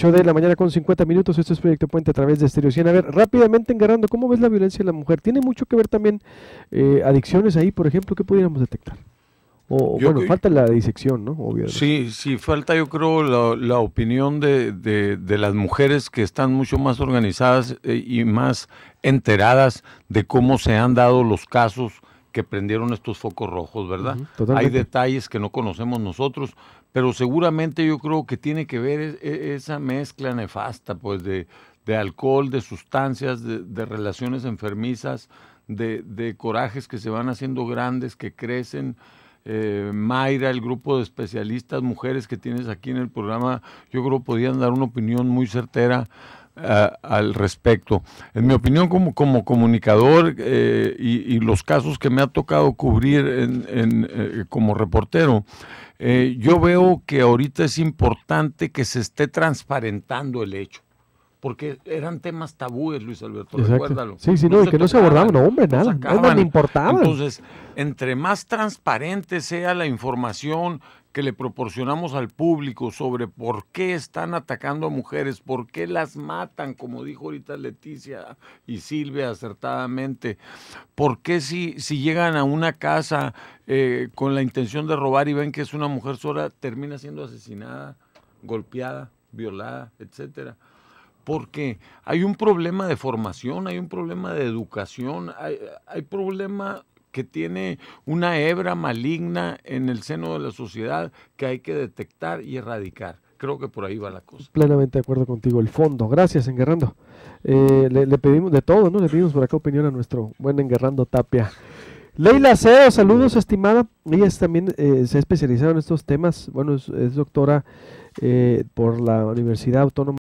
8 de la mañana con 50 minutos. Este es Proyecto Puente a través de Estereo 100. A ver, rápidamente engarando, ¿cómo ves la violencia en la mujer? ¿Tiene mucho que ver también eh, adicciones ahí, por ejemplo? que pudiéramos detectar? O, bueno, falta la disección, ¿no? Sí, sí, falta yo creo la, la opinión de, de, de, las mujeres que están mucho más organizadas eh, y más enteradas de cómo se han dado los casos que prendieron estos focos rojos, ¿verdad? Hay detalles que no conocemos nosotros, pero seguramente yo creo que tiene que ver e, e, esa mezcla nefasta, pues, de, alcohol, de sustancias, de, relaciones enfermizas, de, corajes que se van haciendo grandes, que crecen. Eh, Mayra, el grupo de especialistas mujeres que tienes aquí en el programa, yo creo podían dar una opinión muy certera al respecto. En mi opinión, como, como comunicador eh, y, los casos que me ha tocado cubrir eh, como reportero, eh, yo veo que ahorita es importante que se esté transparentando el hecho porque eran temas tabúes, Luis Alberto, recuérdalo. Sí, sí, no, que no se abordaban, no, hombre, nada, nada, importaba. Entonces, entre más transparente sea la información que le proporcionamos al público sobre por qué están atacando a mujeres, por qué las matan, como dijo ahorita Leticia y Silvia acertadamente, por qué si, si llegan a una casa eh, con la intención de robar y ven que es una mujer sola, termina siendo asesinada, golpeada, violada, etcétera porque hay un problema de formación, hay un problema de educación, hay, problema que tiene una hebra maligna en el seno de la sociedad que hay que detectar y erradicar creo que por ahí va la cosa. Plenamente de acuerdo contigo. El fondo. Gracias, Enguerrando. Eh, le, pedimos de todo, ¿no? Le pedimos por acá opinión a nuestro buen Enguerrando Tapia. Leila cedo saludos, estimada. Ella también eh, se ha especializado en estos temas. Bueno, es, doctora eh, por la Universidad Autónoma.